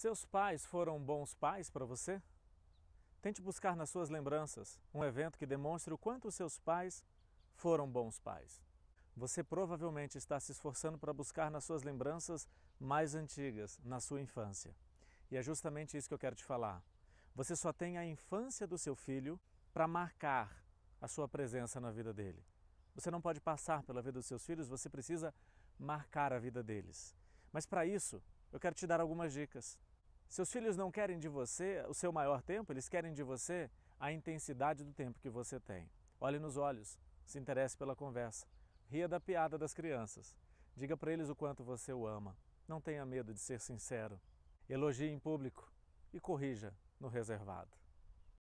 Seus pais foram bons pais para você? Tente buscar nas suas lembranças um evento que demonstre o quanto os seus pais foram bons pais. Você provavelmente está se esforçando para buscar nas suas lembranças mais antigas, na sua infância. E é justamente isso que eu quero te falar. Você só tem a infância do seu filho para marcar a sua presença na vida dele. Você não pode passar pela vida dos seus filhos, você precisa marcar a vida deles. Mas para isso, eu quero te dar algumas dicas. Seus filhos não querem de você o seu maior tempo, eles querem de você a intensidade do tempo que você tem. Olhe nos olhos, se interesse pela conversa, ria da piada das crianças, diga para eles o quanto você o ama, não tenha medo de ser sincero, elogie em público e corrija no reservado.